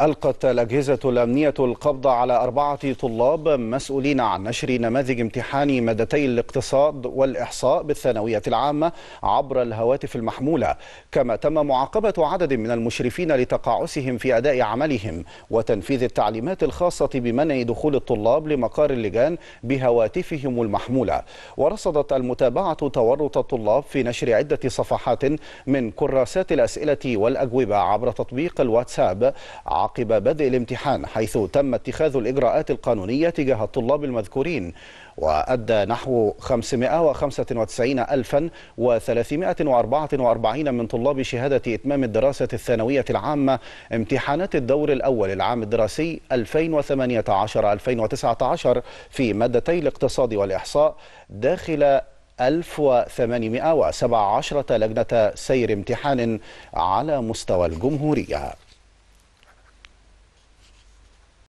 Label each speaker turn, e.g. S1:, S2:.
S1: ألقت الأجهزة الأمنية القبض على أربعة طلاب مسؤولين عن نشر نماذج امتحان مادتي الاقتصاد والإحصاء بالثانوية العامة عبر الهواتف المحمولة كما تم معاقبة عدد من المشرفين لتقاعسهم في أداء عملهم وتنفيذ التعليمات الخاصة بمنع دخول الطلاب لمقار اللجان بهواتفهم المحمولة ورصدت المتابعة تورط الطلاب في نشر عدة صفحات من كراسات الأسئلة والأجوبة عبر تطبيق الواتساب عقب بدء الامتحان حيث تم اتخاذ الإجراءات القانونية تجاه الطلاب المذكورين وأدى نحو 595344 من طلاب شهادة إتمام الدراسة الثانوية العامة امتحانات الدور الأول العام الدراسي 2018-2019 في مادتي الاقتصاد والإحصاء داخل 1817 لجنة سير امتحان على مستوى الجمهورية